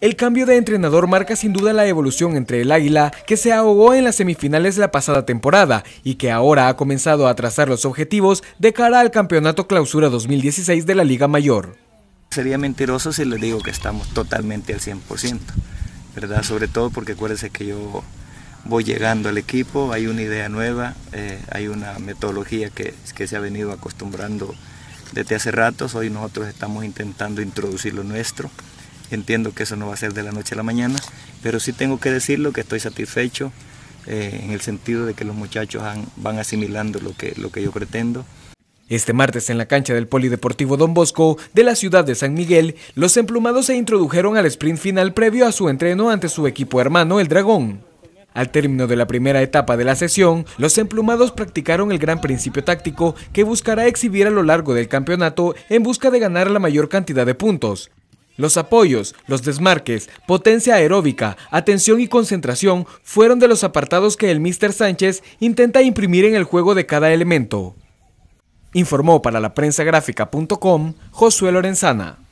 El cambio de entrenador marca sin duda la evolución entre el Águila, que se ahogó en las semifinales de la pasada temporada y que ahora ha comenzado a trazar los objetivos de cara al Campeonato Clausura 2016 de la Liga Mayor. Sería mentiroso si les digo que estamos totalmente al 100%, ¿verdad? Sobre todo porque acuérdense que yo voy llegando al equipo, hay una idea nueva, eh, hay una metodología que, que se ha venido acostumbrando desde hace rato, hoy nosotros estamos intentando introducir lo nuestro. Entiendo que eso no va a ser de la noche a la mañana, pero sí tengo que decirlo que estoy satisfecho eh, en el sentido de que los muchachos van asimilando lo que, lo que yo pretendo. Este martes en la cancha del Polideportivo Don Bosco de la ciudad de San Miguel, los emplumados se introdujeron al sprint final previo a su entreno ante su equipo hermano el Dragón. Al término de la primera etapa de la sesión, los emplumados practicaron el gran principio táctico que buscará exhibir a lo largo del campeonato en busca de ganar la mayor cantidad de puntos. Los apoyos, los desmarques, potencia aeróbica, atención y concentración fueron de los apartados que el Mr. Sánchez intenta imprimir en el juego de cada elemento. Informó para la prensa gráfica.com Josué Lorenzana.